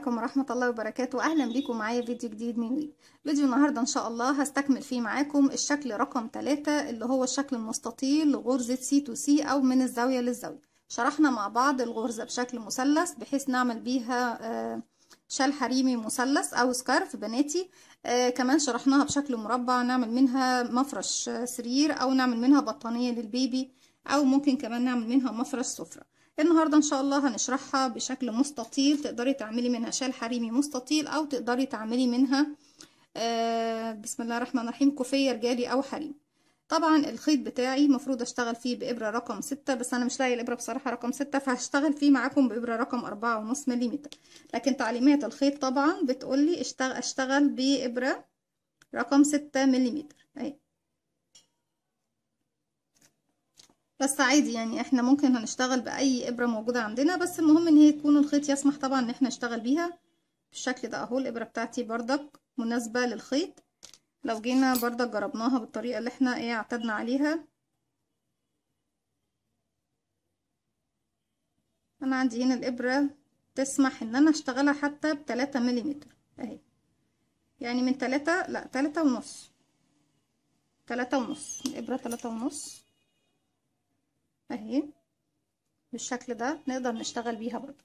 عليكم ورحمة الله وبركاته أهلا بيكم معايا فيديو جديد من وي فيديو النهاردة إن شاء الله هستكمل فيه معاكم الشكل رقم 3 اللي هو الشكل المستطيل لغرزة سي تو سي أو من الزاوية للزاوية شرحنا مع بعض الغرزة بشكل مثلث بحيث نعمل بيها آه، شال حريمي مثلث أو سكارف بناتي آه، كمان شرحناها بشكل مربع نعمل منها مفرش آه، سرير أو نعمل منها بطانية للبيبي أو ممكن كمان نعمل منها مفرش سفرة النهاردة ان شاء الله هنشرحها بشكل مستطيل تقدري تعملي منها شال حريمي مستطيل او تقدري تعملي منها آه بسم الله الرحمن الرحيم كوفية رجالي او حريم طبعا الخيط بتاعي مفروض اشتغل فيه بابرة رقم ستة بس انا مش لاقي الابرة بصراحة رقم ستة فهشتغل فيه معاكم بابرة رقم اربعة ونص ملم لكن تعليمات الخيط طبعا بتقولي اشتغل, اشتغل بابرة رقم ستة مليمتر بس عادي يعني احنا ممكن هنشتغل باي ابره موجوده عندنا بس المهم ان هي تكون الخيط يسمح طبعا ان احنا نشتغل بيها بالشكل ده اهو الابره بتاعتي بردك مناسبه للخيط لو جينا بردك جربناها بالطريقه اللي احنا ايه اعتدنا عليها انا عندي هنا الابره تسمح ان انا اشتغلها حتى بتلاتة مليمتر اهي يعني من تلاتة لا تلاتة ونص تلاتة ونص الابره تلاتة ونص اهي بالشكل ده نقدر نشتغل بيها برضو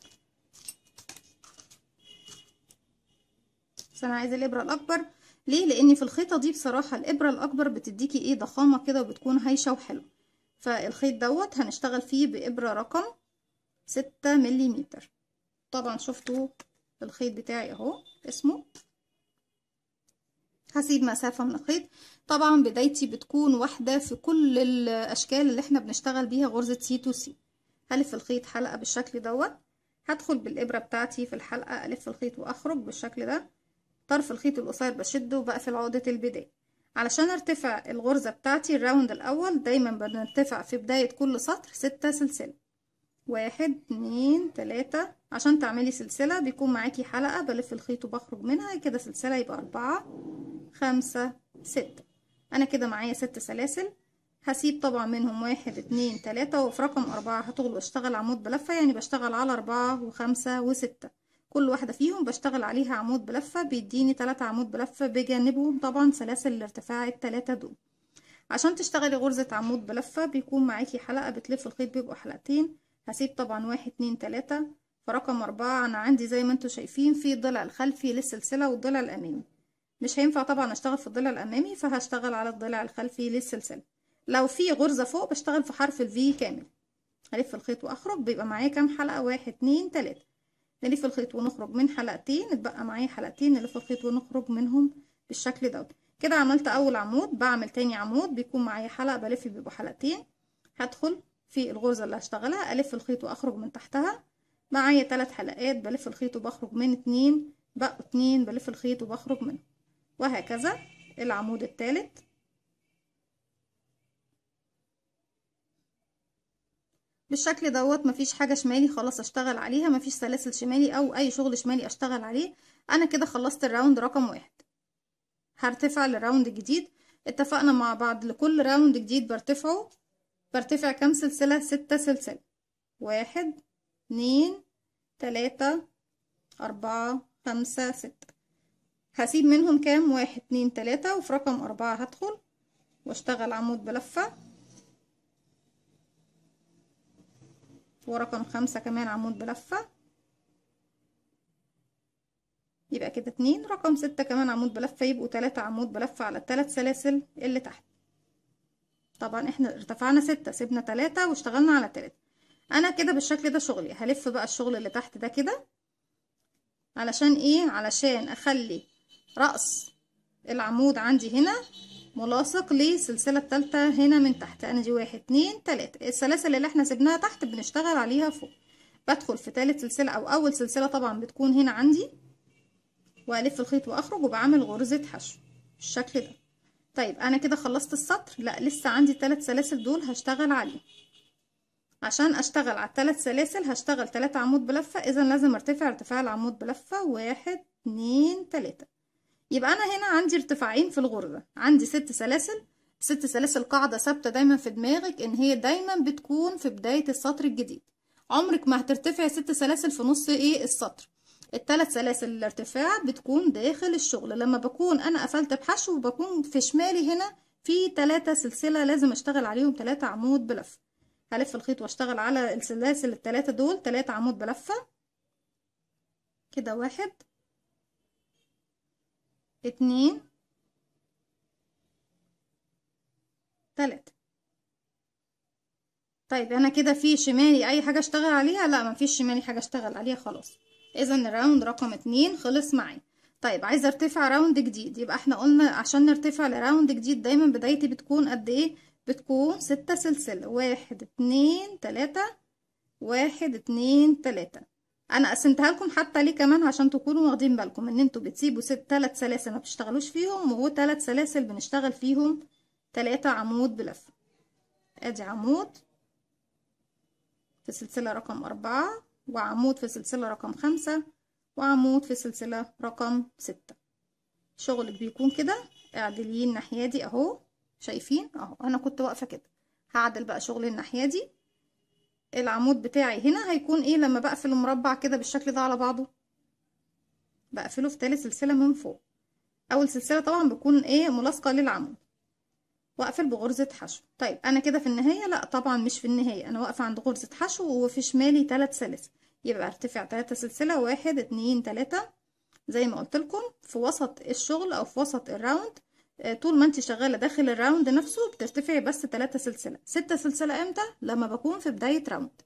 بس انا عايزه الابره الاكبر ليه لان في الخيطه دي بصراحه الابره الاكبر بتديكي ايه ضخامه كده وبتكون هايشه وحلوه فالخيط دوت هنشتغل فيه بابره رقم ستة مليمتر طبعا شفتوا الخيط بتاعي اهو اسمه هسيب مسافة من الخيط طبعا بدايتي بتكون واحدة في كل الأشكال اللي احنا بنشتغل بيها غرزة سي تو سي هلف الخيط حلقة بالشكل دوت هدخل بالإبرة بتاعتي في الحلقة ألف الخيط وأخرج بالشكل ده طرف الخيط القصير بشده وبقفل عقدة البداية علشان ارتفع الغرزة بتاعتي الراوند الأول دايما بنرتفع في بداية كل سطر ستة سلسلة واحد اتنين تلاتة عشان تعملي سلسلة بيكون معاكي حلقة بلف الخيط وبخرج منها كده سلسلة يبقى أربعة خمسة ستة أنا كده معايا ست سلاسل هسيب طبعا منهم واحد اتنين تلاتة وفي رقم أربعة هطول واشتغل عمود بلفة يعني بشتغل على أربعة وخمسة وستة كل واحدة فيهم بشتغل عليها عمود بلفة بيديني تلاتة عمود بلفة بجانبهم طبعا سلاسل الارتفاع التلاتة دول عشان تشتغلي غرزة عمود بلفة بيكون معاكي حلقة بتلف الخيط بيبقوا حلقتين هسيب طبعا واحد اتنين تلاتة فرقم أربعة أنا عندي زي ما انتوا شايفين في الضلع الخلفي للسلسلة والضلع الأمامي مش هينفع طبعا اشتغل في الضلع الامامي فهشتغل على الضلع الخلفي للسلسله لو في غرزه فوق بشتغل في حرف الفي كامل هلف الخيط واخرج بيبقى معايا كام حلقه واحد اتنين تلاته نلف الخيط ونخرج من حلقتين اتبقى معايا حلقتين نلف الخيط ونخرج منهم بالشكل دوت كده عملت اول عمود بعمل تاني عمود بيكون معايا حلقه بلف بيبقوا حلقتين هدخل في الغرزه اللي هشتغلها الف الخيط واخرج من تحتها معايا تلات حلقات بلف الخيط وبخرج من اتنين بقوا اتنين بلف الخيط وبخرج منهم وهكذا العمود الثالث بالشكل دوت مفيش حاجة شمالي خلاص اشتغل عليها مفيش سلاسل شمالي او اي شغل شمالي اشتغل عليه انا كده خلصت الراوند رقم واحد هرتفع لراوند جديد اتفقنا مع بعض لكل راوند جديد برتفعه برتفع كام سلسلة ستة سلسلة واحد اتنين تلاتة أربعة خمسة ستة هسيب منهم كام واحد اتنين تلاتة وفي رقم أربعة هدخل واشتغل عمود بلفة ورقم خمسة كمان عمود بلفة يبقى كده اتنين رقم ستة كمان عمود بلفة يبقوا تلاتة عمود بلفة على التلات سلاسل اللي تحت طبعا احنا ارتفعنا ستة سيبنا تلاتة واشتغلنا على تلاتة انا كده بالشكل ده شغلي هلف بقى الشغل اللي تحت ده كده علشان ايه علشان اخلي رأس العمود عندي هنا ملاصق للسلسلة التالتة هنا من تحت انا دي واحد اتنين تلاتة السلاسل اللي احنا سيبناها تحت بنشتغل عليها فوق بدخل في تالت سلسلة او اول سلسلة طبعا بتكون هنا عندي والف الخيط واخرج وبعمل غرزة حشو بالشكل ده طيب انا كده خلصت السطر لا لسه عندي التلات سلاسل دول هشتغل عليهم عشان اشتغل على التلات سلاسل هشتغل تلاتة عمود بلفة اذا لازم ارتفع ارتفاع العمود بلفة واحد اتنين تلاتة يبقى انا هنا عندي ارتفاعين في الغرزه عندي ست سلاسل ست سلاسل قاعده ثابته دايما في دماغك ان هي دايما بتكون في بدايه السطر الجديد عمرك ما هترتفع ست سلاسل في نص ايه السطر الثلاث سلاسل الارتفاع بتكون داخل الشغل لما بكون انا قفلت بحشو وبكون في شمالي هنا في ثلاثة سلسلة لازم اشتغل عليهم ثلاثة عمود بلفة هلف الخيط واشتغل على السلاسل الثلاثة دول ثلاثة عمود بلفة كده واحد اتنين تلاتة طيب انا كده في شمالي اي حاجة اشتغل عليها لا مفيش شمالي حاجة اشتغل عليها خلاص اذا الراوند رقم اتنين خلص معايا طيب عايزة ارتفع راوند جديد يبقى احنا قلنا عشان نرتفع لراوند جديد دايما بدايتي بتكون قد ايه بتكون ستة سلسلة واحد اتنين تلاتة واحد اتنين تلاتة انا قسمتها لكم حتى ليه كمان عشان تكونوا واخدين بالكم ان انتوا بتسيبوا ست تلات سلاسل ما بتشتغلوش فيهم وهو سلاسل بنشتغل فيهم تلاتة عمود بلفه ادي عمود في سلسلة رقم أربعة وعمود في سلسلة رقم خمسة وعمود في سلسلة رقم ستة شغلك بيكون كده اعدليه الناحية دي اهو شايفين اهو انا كنت واقفة كده هعدل بقى شغل الناحية دي العمود بتاعي هنا هيكون ايه لما بقفل المربع كده بالشكل ده على بعضه بقفله في تالت سلسله من فوق اول سلسله طبعا بتكون ايه ملاصقه للعمود واقفل بغرزه حشو طيب انا كده في النهايه لا طبعا مش في النهايه انا واقفه عند غرزه حشو وفي شمالي ثلاث سلاسل يبقى ارتفع ثلاثة سلسله واحد اتنين تلاتة زي ما قلت لكم في وسط الشغل او في وسط الراوند آه، طول ما انت شغالة داخل الراوند نفسه بترتفعي بس تلاتة سلسلة ستة سلسلة امتى؟ لما بكون في بداية راوند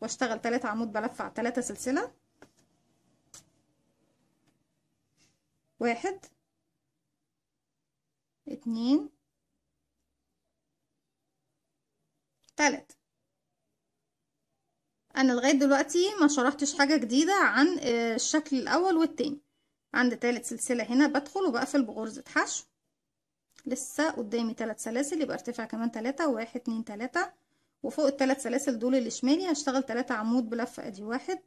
واشتغل تلاتة عمود بلفع تلاتة سلسلة واحد اتنين تلاتة انا لغاية دلوقتي ما شرحتش حاجة جديدة عن آه، الشكل الاول والتاني عند ثالث سلسلة هنا بدخل وبقفل بغرزة حشو لسه قدامي ثلاث سلاسل يبقى ارتفع كمان ثلاثه واحد اتنين ثلاثه وفوق الثلاث سلاسل دول اللي شمالي يعني هشتغل ثلاثه عمود بلفة ادي واحد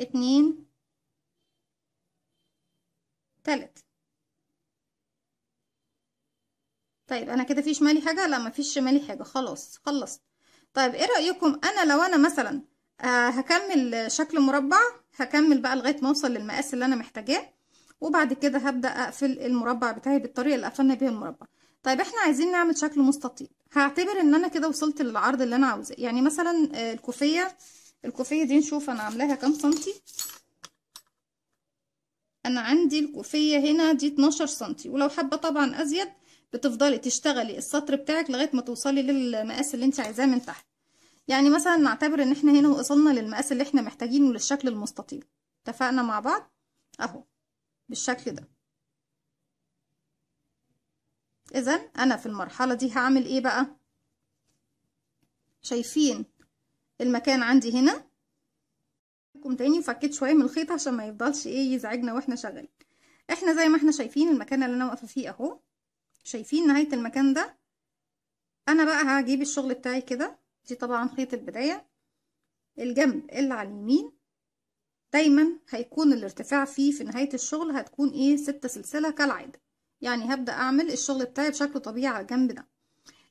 اتنين تلاتة طيب انا كده في شمالي حاجه لا ما فيش شمالي حاجه خلاص خلصت طيب ايه رايكم انا لو انا مثلا آه هكمل شكل مربع هكمل بقى لغايه ما اوصل للمقاس اللي انا محتاجاه وبعد كده هبدا اقفل المربع بتاعي بالطريقه اللي قفلنا بيها المربع طيب احنا عايزين نعمل شكل مستطيل هعتبر ان انا كده وصلت للعرض اللي انا عاوزاه يعني مثلا آه، الكوفيه الكوفيه دي نشوف انا عاملاها كام سنتي انا عندي الكوفية هنا دي 12 سنتي ولو حابة طبعا ازيد بتفضلي تشتغلي السطر بتاعك لغاية ما توصلي للمقاس اللي انت عايزاه من تحت يعني مثلا نعتبر ان احنا هنا وصلنا للمقاس اللي احنا محتاجينه للشكل المستطيل اتفقنا مع بعض اهو بالشكل ده اذا انا في المرحلة دي هعمل ايه بقى شايفين المكان عندي هنا لكم تاني وفكيت شويه من الخيط عشان ما يفضلش ايه يزعجنا واحنا شغالين احنا زي ما احنا شايفين المكان اللي انا واقفه فيه اهو شايفين نهايه المكان ده انا بقى هجيب الشغل بتاعي كده دي طبعا خيط البدايه الجنب اللي على اليمين دايما هيكون الارتفاع فيه في نهايه الشغل هتكون ايه ستة سلسله كالعاده يعني هبدا اعمل الشغل بتاعي بشكل طبيعي على الجنب ده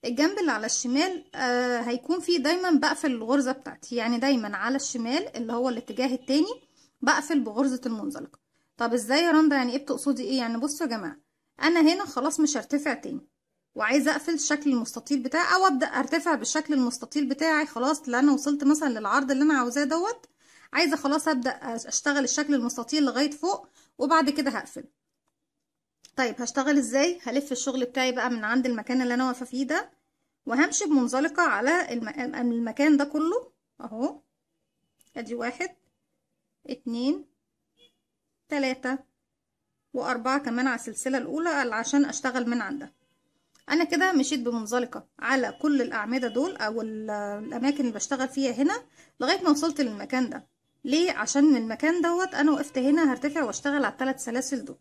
الجنب اللي على الشمال آه هيكون فيه دايما بقفل الغرزة بتاعتي يعني دايما على الشمال اللي هو الاتجاه التاني بقفل بغرزة المنزلقة طب ازاي يا رندا يعني ايه بتقصدي ايه يعني بصوا يا جماعة انا هنا خلاص مش هرتفع تاني وعايزة اقفل الشكل المستطيل بتاعي او ابدأ ارتفع بالشكل المستطيل بتاعي خلاص لان وصلت مثلا للعرض اللي انا عاوزاه دوت عايزة خلاص ابدأ اشتغل الشكل المستطيل لغاية فوق وبعد كده هقفل طيب هشتغل ازاي هلف الشغل بتاعي بقى من عند المكان اللي انا واقفه فيه ده وهمشي بمنزلقه على المكان ده كله اهو ادي واحد اتنين تلاتة واربعة كمان على السلسلة الاولى عشان اشتغل من عندها انا كده مشيت بمنزلقة على كل الاعمدة دول او الاماكن اللي بشتغل فيها هنا لغاية ما وصلت للمكان ده ليه عشان من المكان دوت انا وقفت هنا هرتفع واشتغل على الثلاث سلاسل دول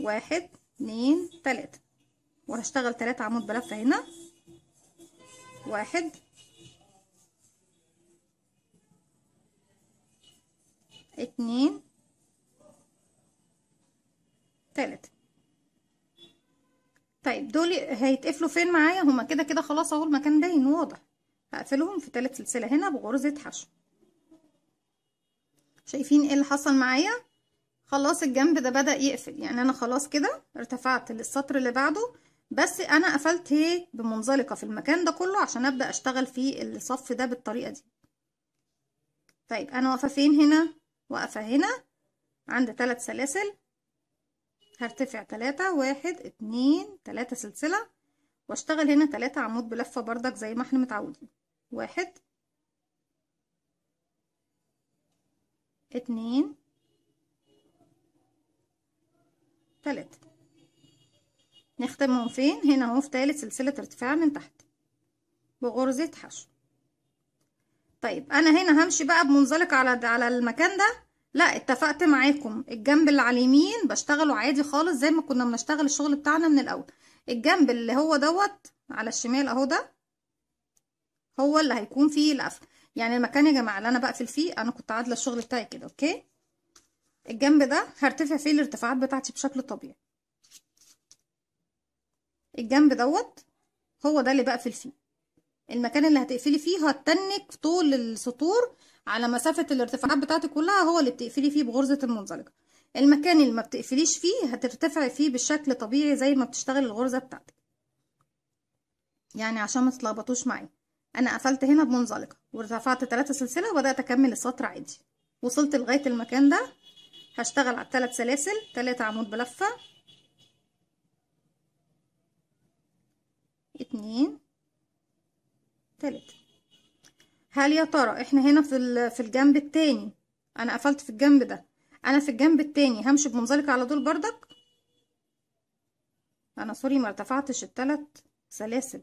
واحد اتنين تلاتة وهشتغل تلاتة عمود بلفة هنا واحد اتنين تلاتة طيب دول هيتقفلوا فين معايا هما كده كده خلاص اهو المكان باين يعني واضح هقفلهم في تلات سلسلة هنا بغرزة حشو شايفين ايه اللي حصل معايا خلاص الجنب ده بدأ يقفل يعني أنا خلاص كده ارتفعت للسطر اللي بعده بس أنا قفلت ايه بمنزلقة في المكان ده كله عشان أبدأ أشتغل في الصف ده بالطريقة دي طيب أنا واقفة فين هنا واقفة هنا عند تلات سلاسل هرتفع تلاتة واحد اتنين تلاتة سلسلة واشتغل هنا تلاتة عمود بلفة بردك زي ما احنا متعودين واحد اتنين تلاتة نختمهم فين هنا اهو في تالت سلسلة ارتفاع من تحت بغرزة حشو طيب انا هنا همشي بقى بمنزلق على على المكان ده لا اتفقت معاكم الجنب اللي على اليمين بشتغله عادي خالص زي ما كنا بنشتغل الشغل بتاعنا من الاول الجنب اللي هو دوت على الشمال اهو ده هو اللي هيكون فيه القفل يعني المكان يا جماعه اللي انا بقفل فيه انا كنت عادله الشغل بتاعي كده اوكي الجنب ده هرتفع فيه الارتفاعات بتاعتي بشكل طبيعي الجنب دوت هو ده اللي بقفل فيه المكان اللي هتقفلي فيه هتنك طول السطور على مسافة الارتفاعات بتاعتك كلها هو اللي بتقفلي فيه بغرزة المنزلقة المكان اللي ما بتقفليش فيه هترتفعي فيه بالشكل طبيعي زي ما بتشتغل الغرزة بتاعتك يعني عشان ما تتلخبطوش معايا انا قفلت هنا بمنزلقة وارتفعت ثلاثة سلسلة وبدأت اكمل السطر عادي وصلت لغاية المكان ده هشتغل على الثلاث سلاسل ثلاثة عمود بلفة اتنين تلاتة هل يا ترى احنا هنا في في الجنب التاني انا قفلت في الجنب ده انا في الجنب التاني همشي بمنزلق على دول بردك انا سوري ما ارتفعتش التلات سلاسل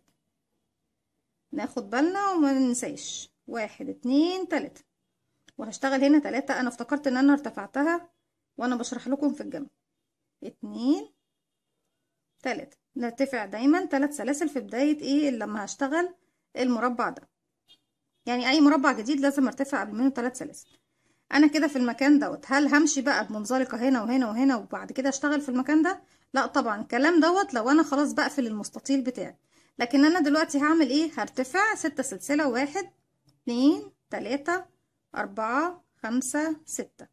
ناخد بالنا وما ننساش واحد اتنين تلاتة وهشتغل هنا تلاتة انا افتكرت ان انا ارتفعتها وانا بشرح لكم في الجنب اتنين تلاتة نرتفع دايما تلات سلاسل في بداية ايه لما هشتغل المربع ده يعني اي مربع جديد لازم ارتفع قبل منه تلات سلاسل انا كده في المكان دوت هل همشي بقى بمنزلقة هنا وهنا وهنا وبعد كده اشتغل في المكان ده لا طبعا الكلام دوت لو انا خلاص بقفل المستطيل بتاعي لكن انا دلوقتي هعمل ايه هرتفع ستة سلسلة واحد اتنين تلاتة اربعة خمسة ستة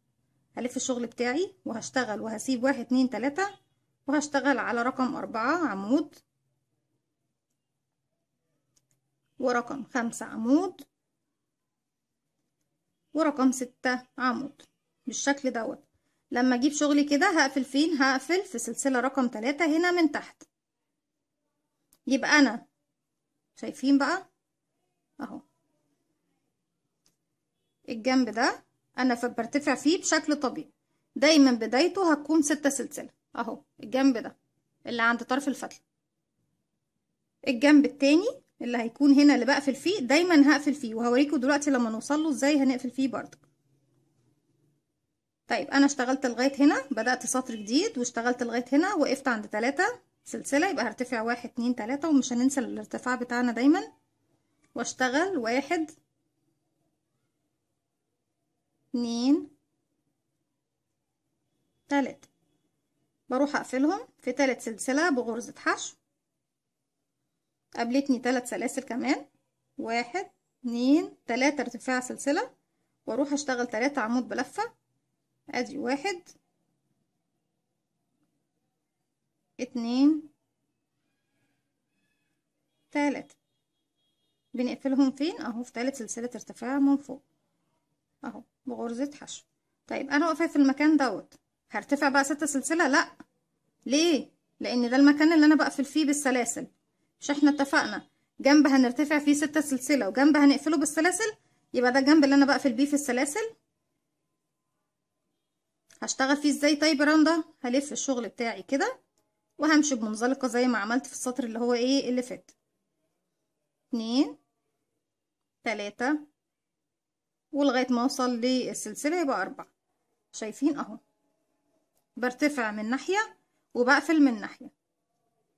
هلف الشغل بتاعي وهشتغل وهسيب واحد اتنين تلاتة وهشتغل على رقم أربعة عمود ورقم خمسة عمود ورقم ستة عمود بالشكل دوت لما اجيب شغلي كده هقفل فين هقفل في سلسلة رقم تلاتة هنا من تحت يبقى انا شايفين بقى اهو الجنب ده أنا برتفع فيه بشكل طبيعي دايما بدايته هتكون ستة سلسلة أهو الجنب ده اللي عند طرف الفتلة الجنب التاني اللي هيكون هنا اللي بقفل فيه دايما هقفل فيه وهوريكم دلوقتي لما نوصل له ازاي هنقفل فيه برضه طيب انا اشتغلت لغايه هنا بدات سطر جديد واشتغلت لغايه هنا وقفت عند ثلاثة سلسله يبقى هرتفع واحد اتنين تلاتة ومش هننسى الارتفاع بتاعنا دايما واشتغل واحد اتنين تلاتة بروح اقفلهم في تلات سلسلة بغرزة حشو قابلتني تلات سلاسل كمان واحد اتنين تلاتة ارتفاع سلسلة واروح اشتغل تلاتة عمود بلفة ادي واحد اتنين تلاتة بنقفلهم فين اهو في تالت سلسلة ارتفاع من فوق اهو بغرزة حشو طيب انا واقفة في المكان دوت هرتفع بقى ستة سلسلة لا ليه لان ده المكان اللي انا بقفل فيه بالسلاسل مش احنا اتفقنا جنب هنرتفع فيه ستة سلسلة وجنب هنقفله بالسلاسل يبقى ده الجنب اللي انا بقفل بيه في السلاسل هشتغل فيه ازاي طيب راندا هلف الشغل بتاعي كده وهمشي بمنزلقه زي ما عملت في السطر اللي هو ايه اللي فات اتنين تلاتة ولغاية ما اوصل للسلسلة يبقى اربعة شايفين اهو برتفع من ناحية وبقفل من ناحية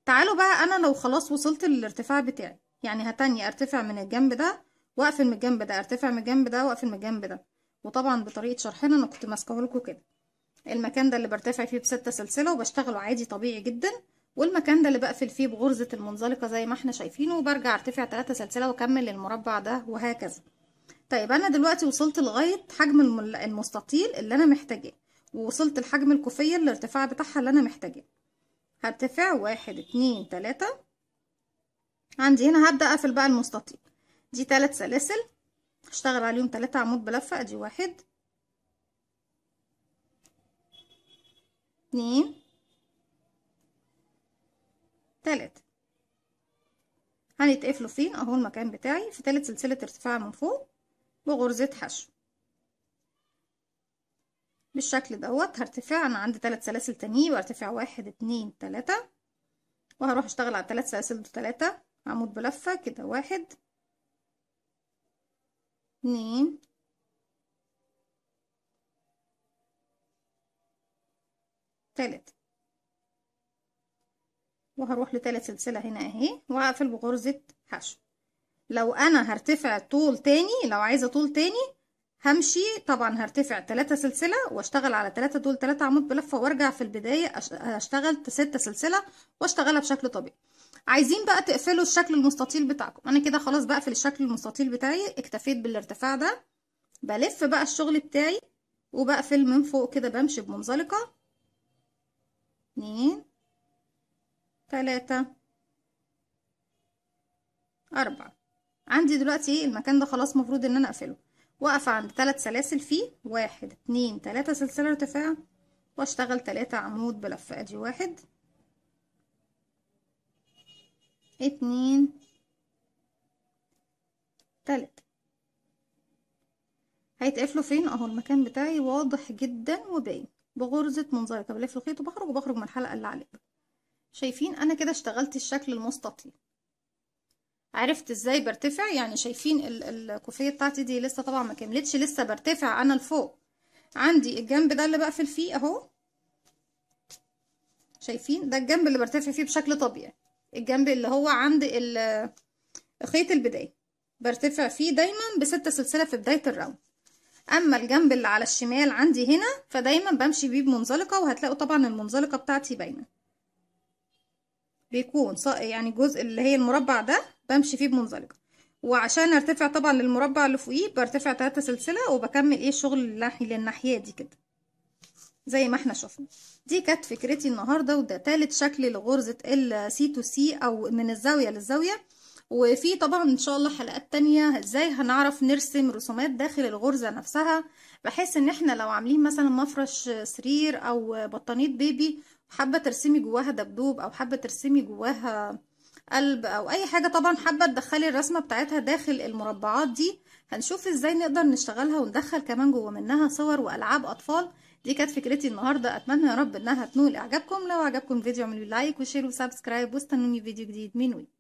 تعالوا بقى انا لو خلاص وصلت للارتفاع بتاعي يعني هتاني ارتفع من الجنب ده واقفل من الجنب ده ارتفع من الجنب ده واقفل من الجنب ده وطبعا بطريقة شرحنا انا كنت ماسكه لكم كده المكان ده اللي برتفع فيه بستة سلسلة وبشتغله عادي طبيعي جدا والمكان ده اللي بقفل فيه بغرزة المنزلقة زي ما احنا شايفينه وبرجع ارتفع تلاتة سلسلة واكمل المربع ده وهكذا طيب انا دلوقتي وصلت لغايه حجم المستطيل اللي انا محتاجاه ووصلت لحجم الكوفيه الارتفاع بتاعها اللي انا محتاجاه هرتفع واحد اتنين تلاته عندي هنا هبدا اقفل بقى المستطيل دي تلات سلاسل هشتغل عليهم تلاتة عمود بلفه ادي واحد اتنين تلاتة هنتقفلوا فين اهو المكان بتاعي في تالت سلسله ارتفاع من فوق بغرزة حشو بالشكل دوت هرتفع انا عندي ثلاث سلاسل تانية وارتفع واحد اتنين تلاتة وهروح اشتغل على الثلاث سلاسل دول تلاتة عمود بلفة كده واحد اتنين تلاتة وهروح لتلات سلسلة هنا اهي واقفل بغرزة حشو لو انا هرتفع طول تاني لو عايزه طول تاني همشي طبعا هرتفع تلاتة سلسله واشتغل على تلاتة دول تلاتة عمود بلفه وارجع في البدايه هشتغل ستة سلسله واشتغلها بشكل طبيعي عايزين بقى تقفلوا الشكل المستطيل بتاعكم انا كده خلاص بقفل الشكل المستطيل بتاعي اكتفيت بالارتفاع ده بلف بقى الشغل بتاعي وبقفل من فوق كده بمشي بمنزلقه اتنين تلاته اربعه عندي دلوقتي إيه، المكان ده خلاص مفروض ان انا اقفله واقف عند ثلاث سلاسل فيه واحد اتنين تلاتة سلسلة ارتفاع واشتغل تلاتة عمود بلفة ادي واحد اتنين تلاتة هيتقفلوا فين اهو المكان بتاعي واضح جدا وباين بغرزة منزلقة بلف الخيط وبخرج وبخرج من الحلقة اللي عليه شايفين انا كده اشتغلت الشكل المستطيل عرفت ازاي برتفع يعني شايفين الكوفيه بتاعتي دي لسه طبعا ما كملتش لسه برتفع انا لفوق عندي الجنب ده اللي بقفل فيه اهو شايفين ده الجنب اللي برتفع فيه بشكل طبيعي الجنب اللي هو عند خيط البدايه برتفع فيه دايما بستة سلسله في بدايه الراوند اما الجنب اللي على الشمال عندي هنا فدايما بمشي بيه بمنزلقه وهتلاقوا طبعا المنزلقه بتاعتي باينه بيكون يعني الجزء اللي هي المربع ده بمشي فيه بمنزلقه وعشان ارتفع طبعا للمربع اللي فوقيه برتفع تلاتة سلسله وبكمل ايه الشغل للناحيه دي كده زي ما احنا شفنا دي كانت فكرتي النهارده وده تالت شكل لغرزه سي تو سي او من الزاويه للزاويه وفي طبعا ان شاء الله حلقات تانية ازاي هنعرف نرسم رسومات داخل الغرزة نفسها بحيث ان احنا لو عاملين مثلا مفرش سرير او بطانية بيبي حابه ترسمي جواها دبدوب او حابه ترسمي جواها قلب او اي حاجه طبعا حابه تدخلي الرسمه بتاعتها داخل المربعات دي هنشوف ازاي نقدر نشتغلها وندخل كمان جوه منها صور والعاب اطفال دي كانت فكرتي النهارده اتمنى يا رب انها تنول اعجابكم لو عجبكم الفيديو اعملوا لايك وشير وسبسكرايب واستنوني فيديو جديد من وي